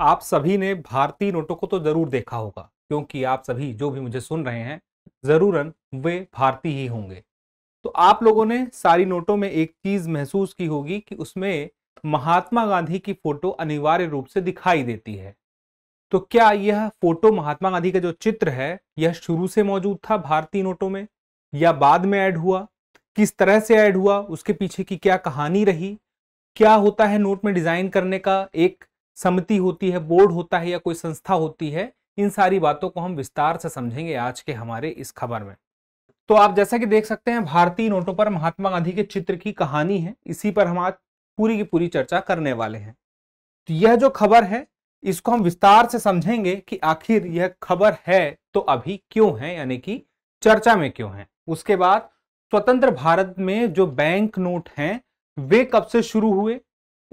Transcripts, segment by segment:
आप सभी ने भारतीय नोटों को तो जरूर देखा होगा क्योंकि आप सभी जो भी मुझे सुन रहे हैं जरूरन वे भारतीय ही होंगे तो आप लोगों ने सारी नोटों में एक चीज महसूस की होगी कि उसमें महात्मा गांधी की फोटो अनिवार्य रूप से दिखाई देती है तो क्या यह फोटो महात्मा गांधी का जो चित्र है यह शुरू से मौजूद था भारतीय नोटों में या बाद में ऐड हुआ किस तरह से ऐड हुआ उसके पीछे की क्या कहानी रही क्या होता है नोट में डिजाइन करने का एक समिति होती है बोर्ड होता है या कोई संस्था होती है इन सारी बातों को हम विस्तार से समझेंगे आज के हमारे इस खबर में तो आप जैसा कि देख सकते हैं भारतीय नोटों पर महात्मा गांधी के चित्र की कहानी है इसी पर हम आज पूरी की पूरी चर्चा करने वाले हैं तो यह जो खबर है इसको हम विस्तार से समझेंगे कि आखिर यह खबर है तो अभी क्यों है यानी कि चर्चा में क्यों है उसके बाद स्वतंत्र भारत में जो बैंक नोट हैं वे कब से शुरू हुए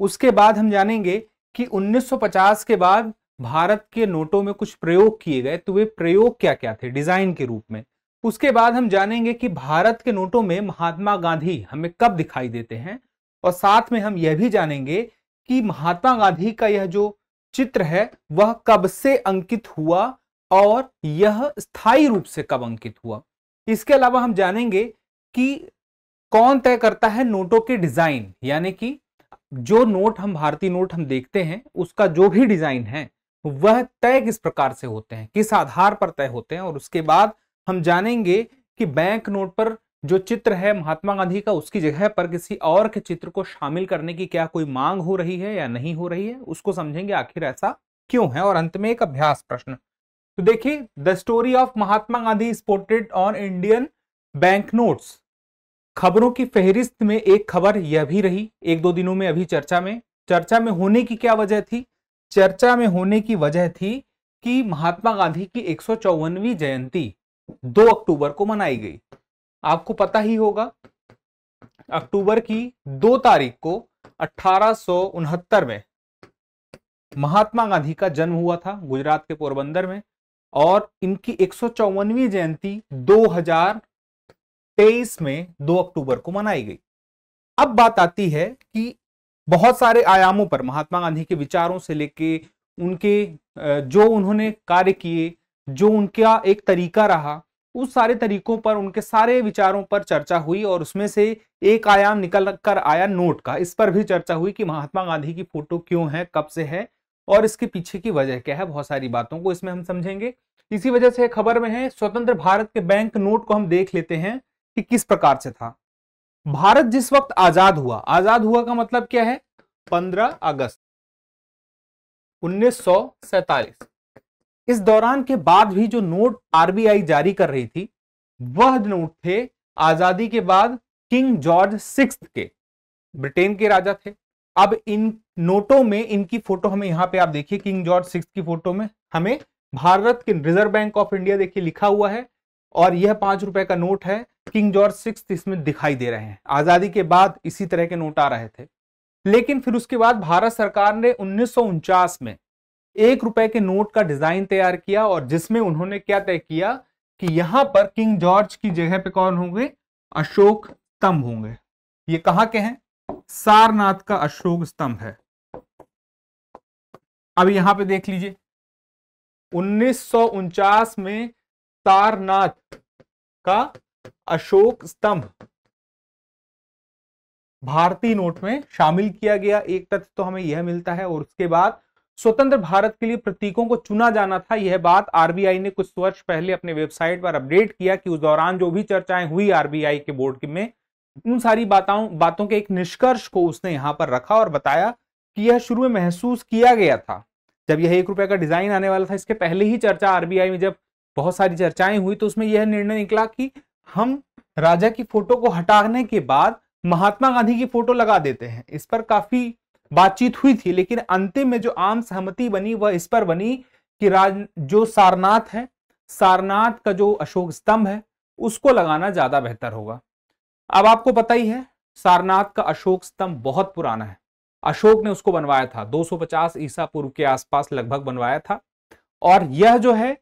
उसके बाद हम जानेंगे कि 1950 के बाद भारत के नोटों में कुछ प्रयोग किए गए तो वे प्रयोग क्या क्या थे डिजाइन के रूप में उसके बाद हम जानेंगे कि भारत के नोटों में महात्मा गांधी हमें कब दिखाई देते हैं और साथ में हम यह भी जानेंगे कि महात्मा गांधी का यह जो चित्र है वह कब से अंकित हुआ और यह स्थायी रूप से कब अंकित हुआ इसके अलावा हम जानेंगे कि कौन तय करता है नोटों के डिजाइन यानी कि जो नोट हम भारतीय नोट हम देखते हैं उसका जो भी डिजाइन है वह तय किस प्रकार से होते हैं किस आधार पर तय होते हैं और उसके बाद हम जानेंगे कि बैंक नोट पर जो चित्र है महात्मा गांधी का उसकी जगह पर किसी और के चित्र को शामिल करने की क्या कोई मांग हो रही है या नहीं हो रही है उसको समझेंगे आखिर ऐसा क्यों है और अंत में एक अभ्यास प्रश्न तो देखिए the story of Mahatma Gandhi is on Indian bank notes खबरों की फहरिस्त में एक खबर यह भी रही एक दो दिनों में अभी चर्चा में चर्चा में होने की क्या वजह थी चर्चा में होने की वजह थी कि महात्मा गांधी की एक जयंती 2 अक्टूबर को मनाई गई आपको पता ही होगा अक्टूबर की दो तारीख को अठारह में महात्मा गांधी का जन्म हुआ था गुजरात के पोरबंदर में और इनकी एक जयंती तेईस में दो अक्टूबर को मनाई गई अब बात आती है कि बहुत सारे आयामों पर महात्मा गांधी के विचारों से लेके उनके जो उन्होंने कार्य किए जो उनका एक तरीका रहा उस सारे तरीकों पर उनके सारे विचारों पर चर्चा हुई और उसमें से एक आयाम निकल कर आया नोट का इस पर भी चर्चा हुई कि महात्मा गांधी की फोटो क्यों है कब से है और इसके पीछे की वजह क्या है बहुत सारी बातों को इसमें हम समझेंगे इसी वजह से खबर में है स्वतंत्र भारत के बैंक नोट को हम देख लेते हैं कि किस प्रकार से था भारत जिस वक्त आजाद हुआ आजाद हुआ का मतलब क्या है 15 अगस्त उन्नीस इस दौरान के बाद भी जो नोट आरबीआई जारी कर रही थी वह नोट थे आजादी के बाद किंग जॉर्ज सिक्स के ब्रिटेन के राजा थे अब इन नोटों में इनकी फोटो हमें यहां पे आप देखिए किंग जॉर्ज सिक्स की फोटो में हमें भारत के रिजर्व बैंक ऑफ इंडिया देखिए लिखा हुआ है और यह पांच रुपए का नोट है किंग जॉर्ज सिक्स इसमें दिखाई दे रहे हैं आजादी के बाद इसी तरह के नोट आ रहे थे लेकिन फिर उसके बाद भारत सरकार ने उन्नीस में एक रुपए के नोट का डिजाइन तैयार किया और जिसमें उन्होंने क्या तय किया कि यहां पर किंग जॉर्ज की जगह पे कौन होंगे अशोक स्तंभ होंगे ये कहां के हैं सारनाथ का अशोक स्तंभ है अब यहां पे देख लीजिए उन्नीस में सारनाथ का अशोक स्तंभ भारतीय नोट में शामिल किया गया एक तथ्य तो हमें यह मिलता है और उसके बाद स्वतंत्र भारत के लिए प्रतीकों को चुना जाना था यह बात आरबीआई ने कुछ वर्ष पहले अपने वेबसाइट पर अपडेट किया कि उस दौरान जो भी चर्चाएं हुई आरबीआई के बोर्ड में उन सारी बातों बातों के एक निष्कर्ष को उसने यहां पर रखा और बताया कि यह शुरू में महसूस किया गया था जब यह एक रुपये का डिजाइन आने वाला था इसके पहले ही चर्चा आरबीआई में जब बहुत सारी चर्चाएं हुई तो उसमें यह निर्णय निकला कि हम राजा की फोटो को हटाने के बाद महात्मा गांधी की फोटो लगा देते हैं इस पर काफी बातचीत हुई थी लेकिन अंतिम में जो आम सहमति बनी वह इस पर बनी कि राज जो सारनाथ है सारनाथ का जो अशोक स्तंभ है उसको लगाना ज्यादा बेहतर होगा अब आपको पता ही है सारनाथ का अशोक स्तंभ बहुत पुराना है अशोक ने उसको बनवाया था 250 ईसा पूर्व के आसपास लगभग बनवाया था और यह जो है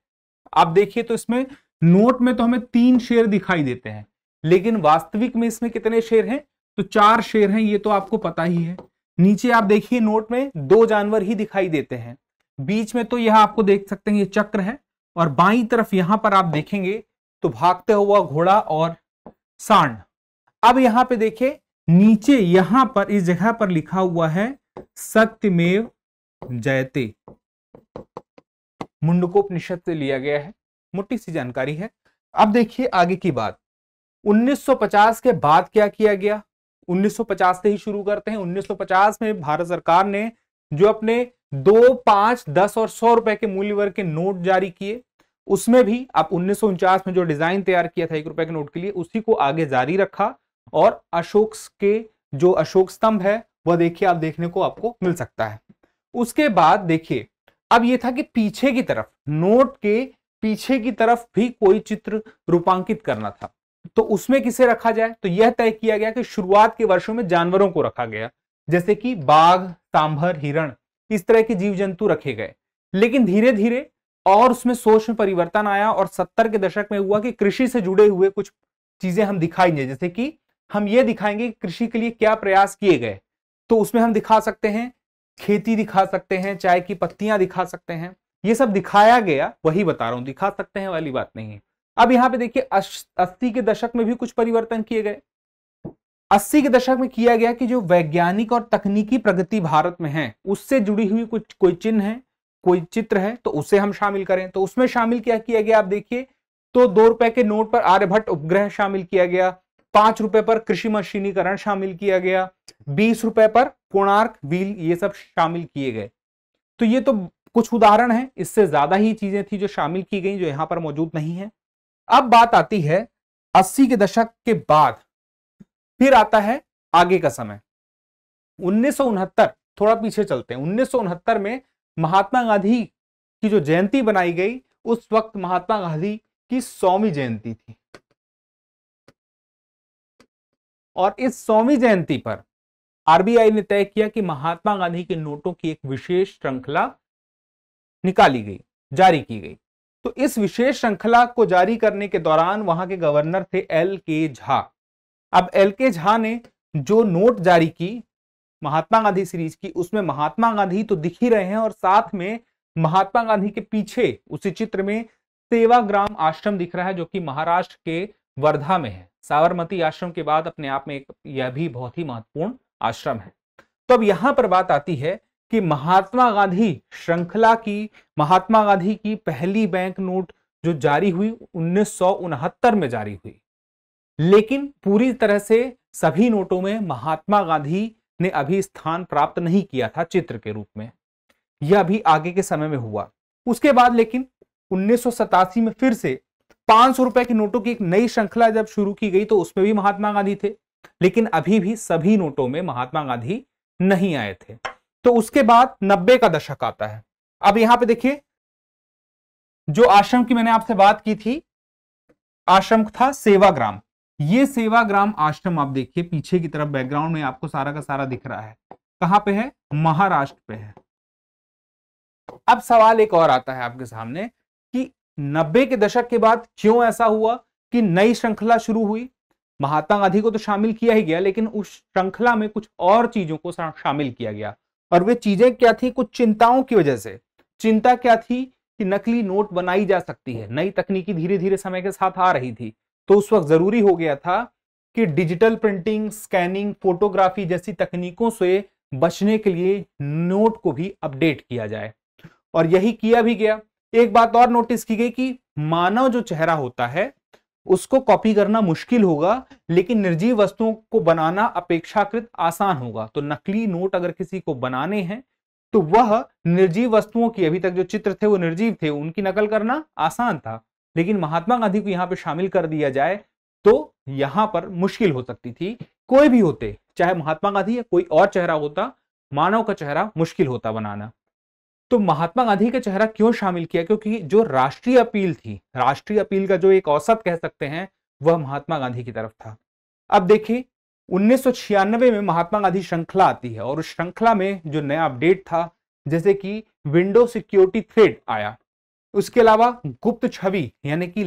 आप देखिए तो इसमें नोट में तो हमें तीन शेयर दिखाई देते हैं लेकिन वास्तविक में इसमें कितने शेयर हैं तो चार शेर हैं ये तो आपको पता ही है नीचे आप देखिए नोट में दो जानवर ही दिखाई देते हैं बीच में तो यह आपको देख सकते हैं ये चक्र है और बाई तरफ यहां पर आप देखेंगे तो भागते हुआ घोड़ा और सांड अब यहां पे देखिए नीचे यहां पर इस जगह पर लिखा हुआ है सत्यमेव जयते मुंडकोपनिषद से लिया गया है मोटी सी जानकारी है अब देखिए आगे की बात 1950 के बाद क्या किया गया 1950 से ही शुरू करते हैं 1950 में भारत सरकार ने जो अपने दो पांच दस और सौ रुपए के मूल्य वर्ग के नोट जारी किए उसमें भी आप उन्नीस में जो डिजाइन तैयार किया था एक रुपए के नोट के लिए उसी को आगे जारी रखा और अशोक के जो अशोक स्तंभ है वह देखिए आप देखने को आपको मिल सकता है उसके बाद देखिए अब यह था कि पीछे की तरफ नोट के पीछे की तरफ भी कोई चित्र रूपांकित करना था तो उसमें किसे रखा जाए तो यह तय किया गया कि शुरुआत के वर्षों में जानवरों को रखा गया जैसे कि बाघ सांभर हिरण इस तरह के जीव जंतु रखे गए लेकिन धीरे धीरे और उसमें सोच में परिवर्तन आया और सत्तर के दशक में हुआ कि कृषि से जुड़े हुए कुछ चीजें हम दिखाएंगे जैसे कि हम ये दिखाएंगे कि कृषि के लिए क्या प्रयास किए गए तो उसमें हम दिखा सकते हैं खेती दिखा सकते हैं चाय की पत्तियां दिखा सकते हैं ये सब दिखाया गया वही बता रहा हूं दिखा सकते हैं वाली बात नहीं है अब यहां पे देखिए अस्सी के दशक में भी कुछ परिवर्तन किए गए अस्सी के दशक में किया गया कि जो वैज्ञानिक और तकनीकी प्रगति भारत में है उससे जुड़ी हुई कुछ कोई चिन्ह है कोई चित्र है तो उसे हम शामिल करें तो उसमें शामिल क्या किया गया आप देखिए तो दो रुपए के नोट पर आर्यभट्ट उपग्रह शामिल किया गया पांच रुपए पर कृषि मशीनीकरण शामिल किया गया बीस रुपए पर कोणार्क व्हील ये सब शामिल किए गए तो ये तो कुछ उदाहरण हैं इससे ज्यादा ही चीजें थी जो शामिल की गई जो यहां पर मौजूद नहीं है अब बात आती है अस्सी के दशक के बाद फिर आता है आगे का समय उन्नीस थोड़ा पीछे चलते हैं उन्नीस में महात्मा गांधी की जो जयंती बनाई गई उस वक्त महात्मा गांधी की सौवीं जयंती थी और इस सौवीं जयंती पर आरबीआई ने तय किया कि महात्मा गांधी के नोटों की एक विशेष श्रृंखला निकाली गई जारी की गई तो इस विशेष श्रृंखला को जारी करने के दौरान वहां के गवर्नर थे एल के झा अब एल के झा ने जो नोट जारी की महात्मा गांधी सीरीज की उसमें महात्मा गांधी तो दिख ही रहे हैं और साथ में महात्मा गांधी के पीछे उसी चित्र में सेवाग्राम आश्रम दिख रहा है जो कि महाराष्ट्र के वर्धा में है साबरमती आश्रम के बाद अपने आप में एक यह भी बहुत ही महत्वपूर्ण आश्रम है तो अब यहां पर बात आती है कि महात्मा गांधी श्रृंखला की महात्मा गांधी की पहली बैंक नोट जो जारी हुई उन्नीस में जारी हुई लेकिन पूरी तरह से सभी नोटों में महात्मा गांधी ने अभी स्थान प्राप्त नहीं किया था चित्र के रूप में यह अभी आगे के समय में हुआ उसके बाद लेकिन उन्नीस में फिर से पांच सौ रुपए के नोटों की एक नई श्रृंखला जब शुरू की गई तो उसमें भी महात्मा गांधी थे लेकिन अभी भी सभी नोटों में महात्मा गांधी नहीं आए थे तो उसके बाद नब्बे का दशक आता है अब यहां पे देखिए जो आश्रम की मैंने आपसे बात की थी आश्रम था सेवाग्राम ये सेवाग्राम आश्रम आप देखिए पीछे की तरफ बैकग्राउंड में आपको सारा का सारा दिख रहा है कहां पे है महाराष्ट्र पे है अब सवाल एक और आता है आपके सामने कि नब्बे के दशक के बाद क्यों ऐसा हुआ कि नई श्रृंखला शुरू हुई महात्मा गांधी को तो शामिल किया ही गया लेकिन उस श्रृंखला में कुछ और चीजों को शामिल किया गया और वे चीजें क्या थी कुछ चिंताओं की वजह से चिंता क्या थी कि नकली नोट बनाई जा सकती है नई तकनीकी धीरे धीरे समय के साथ आ रही थी तो उस वक्त जरूरी हो गया था कि डिजिटल प्रिंटिंग स्कैनिंग फोटोग्राफी जैसी तकनीकों से बचने के लिए नोट को भी अपडेट किया जाए और यही किया भी गया एक बात और नोटिस की गई कि मानव जो चेहरा होता है उसको कॉपी करना मुश्किल होगा लेकिन निर्जीव वस्तुओं को बनाना अपेक्षाकृत आसान होगा तो नकली नोट अगर किसी को बनाने हैं तो वह निर्जीव वस्तुओं की अभी तक जो चित्र थे वो निर्जीव थे उनकी नकल करना आसान था लेकिन महात्मा गांधी को यहाँ पर शामिल कर दिया जाए तो यहाँ पर मुश्किल हो सकती थी कोई भी होते चाहे महात्मा गांधी या कोई और चेहरा होता मानव का चेहरा मुश्किल होता बनाना तो महात्मा गांधी का चेहरा क्यों शामिल किया क्योंकि जो राष्ट्रीय अपील थी राष्ट्रीय अपील का जो एक औसत कह सकते हैं वह महात्मा गांधी की तरफ था अब देखिए उन्नीस में महात्मा गांधी श्रृंखला आती है और उस श्रृंखला में जो नया अपडेट था जैसे कि विंडो सिक्योरिटी थ्रेड आया उसके अलावा गुप्त छवि यानी कि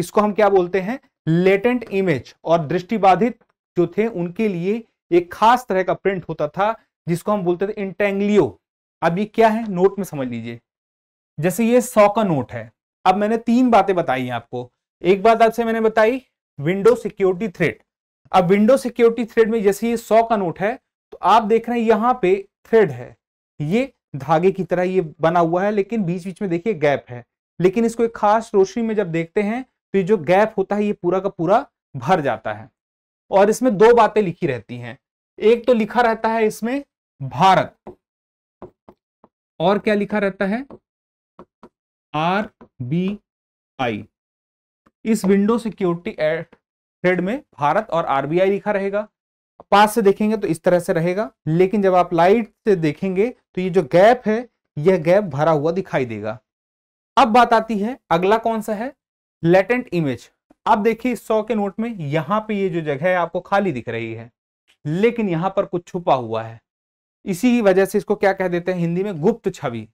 इसको हम क्या बोलते हैं लेटेंट इमेज और दृष्टिबाधित जो थे उनके लिए एक खास तरह का प्रिंट होता था जिसको हम बोलते थे इंटेंग्लियो अब ये क्या है नोट में समझ लीजिए जैसे ये सौ का नोट है अब मैंने तीन बातें बताई हैं आपको एक बात आपसे मैंने बताई विंडो सिक्योरिटी थ्रेड अब विंडो सिक्योरिटी थ्रेड में जैसे ये सौ का नोट है तो आप देख रहे हैं यहाँ पे थ्रेड है ये धागे की तरह ये बना हुआ है लेकिन बीच बीच में देखिए गैप है लेकिन इसको एक खास रोशनी में जब देखते हैं तो ये जो गैप होता है ये पूरा का पूरा भर जाता है और इसमें दो बातें लिखी रहती हैं एक तो लिखा रहता है इसमें भारत और क्या लिखा रहता है आर बी आई इस विंडो सिक्योरिटी थ्रेड में भारत और आरबीआई लिखा रहेगा पास से देखेंगे तो इस तरह से रहेगा लेकिन जब आप लाइट से देखेंगे तो ये जो गैप है यह गैप भरा हुआ दिखाई देगा अब बात आती है अगला कौन सा है लेटेंट इमेज आप देखिए इस सौ के नोट में यहां पे ये जो जगह है आपको खाली दिख रही है लेकिन यहां पर कुछ छुपा हुआ है इसी वजह से इसको क्या कह देते हैं हिंदी में गुप्त छवि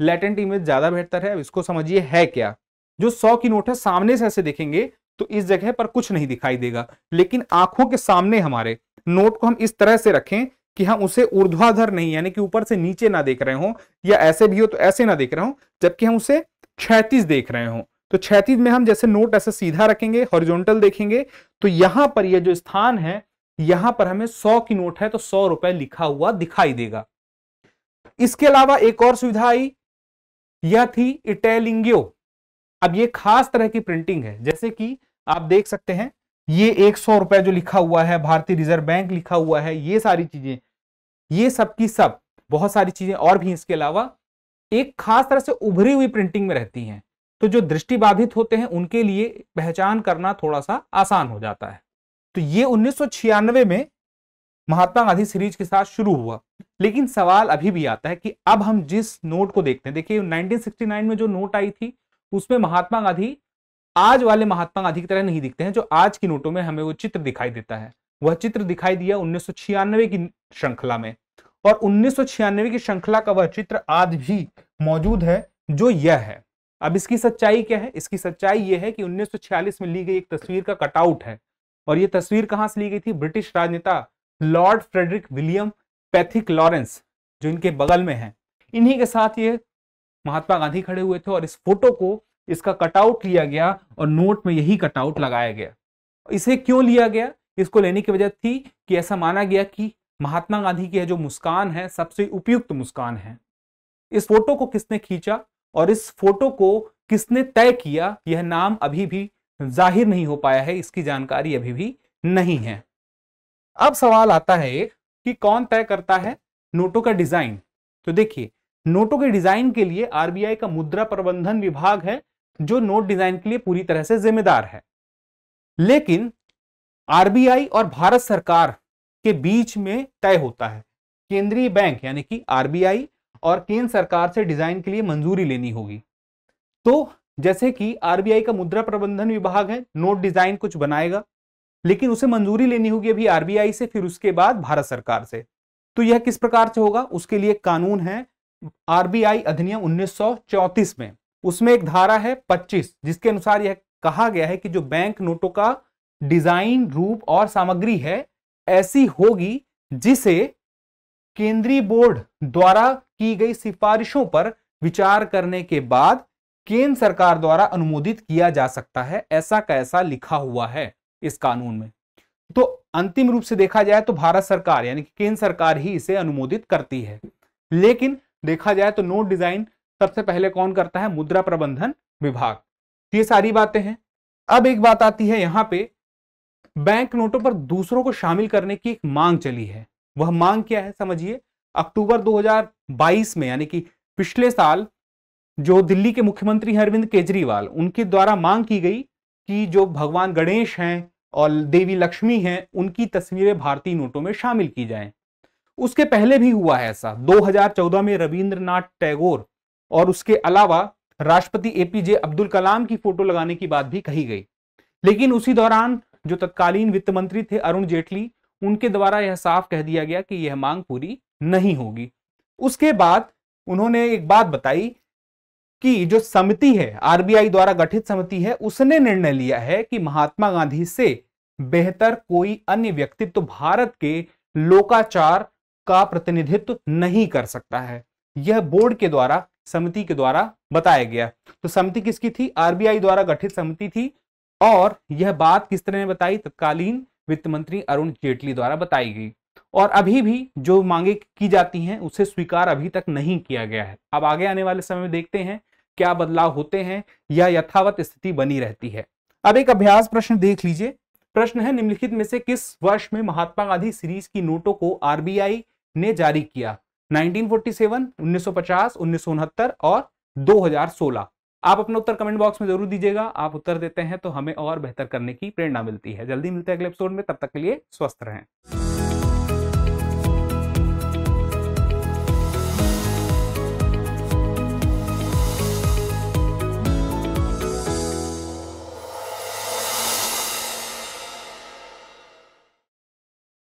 लेटेंट इमेज ज्यादा बेहतर है इसको समझिए है क्या जो सौ की नोट है सामने से ऐसे देखेंगे तो इस जगह पर कुछ नहीं दिखाई देगा लेकिन आंखों के सामने हमारे नोट को हम इस तरह से रखें कि हम उसे ऊर्ध्वाधर नहीं यानी कि ऊपर से नीचे ना देख रहे हो या ऐसे भी हो तो ऐसे ना देख रहे हो जबकि हम उसे क्षैतिज देख रहे हो तो क्षैतिज में हम जैसे नोट ऐसे सीधा रखेंगे हॉरिजॉन्टल देखेंगे तो यहां पर यह जो स्थान है यहां पर हमें सौ की नोट है तो सौ रुपए लिखा हुआ दिखाई देगा इसके अलावा एक और सुविधा आई यह थी इटेलिंगियो अब ये खास तरह की प्रिंटिंग है जैसे कि आप देख सकते हैं ये एक सौ रुपए जो लिखा हुआ है भारतीय रिजर्व बैंक लिखा हुआ है ये सारी चीजें ये सब की सब बहुत सारी चीजें और भी इसके अलावा एक खास तरह से उभरी हुई प्रिंटिंग में रहती हैं तो जो दृष्टिबाधित होते हैं उनके लिए पहचान करना थोड़ा सा आसान हो जाता है तो ये उन्नीस में महात्मा गांधी सीरीज के साथ शुरू हुआ लेकिन सवाल अभी भी आता है कि अब हम जिस नोट को देखते हैं देखिए 1969 में जो नोट आई थी उसमें महात्मा गांधी आज वाले महात्मा गांधी की तरह नहीं दिखते हैं जो आज की नोटों में हमें वो चित्र दिखाई देता है वह चित्र दिखाई दिया उन्नीस की श्रृंखला में और उन्नीस की श्रृंखला का वह चित्र आज भी मौजूद है जो यह है अब इसकी सच्चाई क्या है इसकी सच्चाई यह है कि उन्नीस में ली गई एक तस्वीर का कटआउट है और ये तस्वीर कहाँ से ली गई थी ब्रिटिश राजनेता Lord Frederick William Pethick Lawrence जो इनके बगल में है इन्हीं के साथ ये महात्मा गांधी खड़े हुए थे और इस फोटो को इसका कटआउट लिया गया और नोट में यही कटआउट लगाया गया इसे क्यों लिया गया इसको लेने की वजह थी कि ऐसा माना गया कि महात्मा गांधी की जो मुस्कान है सबसे उपयुक्त मुस्कान है इस फोटो को किसने खींचा और इस फोटो को किसने तय किया यह नाम अभी भी जाहिर नहीं हो पाया है इसकी जानकारी अभी भी नहीं है अब सवाल आता है एक कि कौन तय करता है नोटों का डिजाइन तो देखिए नोटों के डिजाइन के लिए आरबीआई का मुद्रा प्रबंधन विभाग है जो नोट डिजाइन के लिए पूरी तरह से जिम्मेदार है लेकिन आरबीआई और भारत सरकार के बीच में तय होता है केंद्रीय बैंक यानी कि आरबीआई और केंद्र सरकार से डिजाइन के लिए मंजूरी लेनी होगी तो जैसे कि आरबीआई का मुद्रा प्रबंधन विभाग है नोट डिजाइन कुछ बनाएगा लेकिन उसे मंजूरी लेनी होगी अभी आरबीआई से फिर उसके बाद भारत सरकार से तो यह किस प्रकार से होगा उसके लिए कानून है आरबीआई अधिनियम 1934 में उसमें एक धारा है 25 जिसके अनुसार यह कहा गया है कि जो बैंक नोटों का डिजाइन रूप और सामग्री है ऐसी होगी जिसे केंद्रीय बोर्ड द्वारा की गई सिफारिशों पर विचार करने के बाद केंद्र सरकार द्वारा अनुमोदित किया जा सकता है ऐसा कैसा लिखा हुआ है इस कानून में तो अंतिम रूप से देखा जाए तो भारत सरकार यानी कि केंद्र सरकार ही इसे अनुमोदित करती है लेकिन देखा जाए तो नोट डिजाइन सबसे पहले कौन करता है मुद्रा प्रबंधन विभाग ये सारी बातें हैं अब एक बात आती है यहां पे बैंक नोटों पर दूसरों को शामिल करने की एक मांग चली है वह मांग क्या है समझिए अक्टूबर 2022 में यानी कि पिछले साल जो दिल्ली के मुख्यमंत्री हैं अरविंद केजरीवाल उनके द्वारा मांग की गई कि जो भगवान गणेश हैं और देवी लक्ष्मी हैं उनकी तस्वीरें भारतीय नोटों में शामिल की जाएं। उसके पहले भी हुआ है ऐसा 2014 में रविंद्रनाथ टैगोर और उसके अलावा राष्ट्रपति एपीजे अब्दुल कलाम की फोटो लगाने की बात भी कही गई लेकिन उसी दौरान जो तत्कालीन वित्त मंत्री थे अरुण जेटली उनके द्वारा यह साफ कह दिया गया कि यह मांग पूरी नहीं होगी उसके बाद उन्होंने एक बात बताई कि जो समिति है आरबीआई द्वारा गठित समिति है उसने निर्णय लिया है कि महात्मा गांधी से बेहतर कोई अन्य व्यक्तित्व भारत के लोकाचार का प्रतिनिधित्व नहीं कर सकता है यह बोर्ड के द्वारा समिति के द्वारा बताया गया तो समिति किसकी थी आरबीआई द्वारा गठित समिति थी और यह बात किस तरह ने बताई तत्कालीन वित्त मंत्री अरुण जेटली द्वारा बताई गई और अभी भी जो मांगे की जाती हैं उसे स्वीकार अभी तक नहीं किया गया है अब आगे आने वाले समय में देखते हैं क्या बदलाव होते हैं या यथावत स्थिति बनी रहती है अब एक अभ्यास प्रश्न देख लीजिए प्रश्न है निम्नलिखित में से किस वर्ष में महात्मा गांधी सीरीज की नोटों को आरबीआई ने जारी किया 1947, 1950, उन्नीस और 2016 आप अपना उत्तर कमेंट बॉक्स में जरूर दीजिएगा आप उत्तर देते हैं तो हमें और बेहतर करने की प्रेरणा मिलती है जल्दी मिलते हैं अगले एपिसोड में तब तक के लिए स्वस्थ रहें